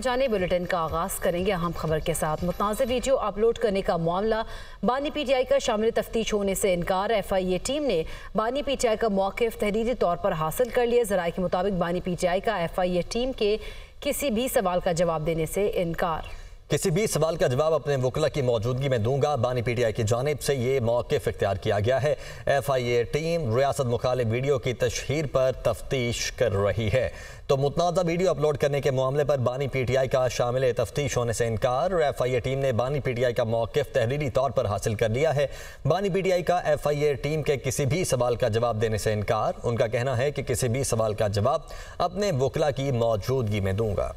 जाने बुलेटिन का आगाज करेंगे अहम खबर के साथ मुतनाज़ वीडियो अपलोड करने का मामला बानी पीटीआई का शामिल तफ्तीश होने से इनकार एफ आई ए टीम ने बानी पीटीआई का मौकफ तहरीरी तौर पर हासिल कर लिया जरा के मुताबिक बानी पीटीआई का एफ आई ए टीम के किसी भी सवाल का जवाब देने से इनकार किसी भी सवाल का जवाब अपने वकला की मौजूदगी में दूंगा बानी पीटीआई की जानब से ये मौकफ इख्तियार किया गया है एफ आई ए टीम रियासत मुखालिफ वीडियो की तशहर पर तफ्तीश कर रही है तो मुतनाज़ा वीडियो अपलोड करने के मामले पर बानी पी टी आई का शामिल तफ्तीश होने से इनकार एफ आई ए टीम ने बानी पी टी आई का मौकफ तहरीरी तौर पर हासिल कर लिया है बानी पी टी आई का एफ आई ए टीम के किसी भी सवाल का जवाब देने से इनकार उनका कहना है कि किसी भी सवाल का जवाब अपने वकला की मौजूदगी में दूंगा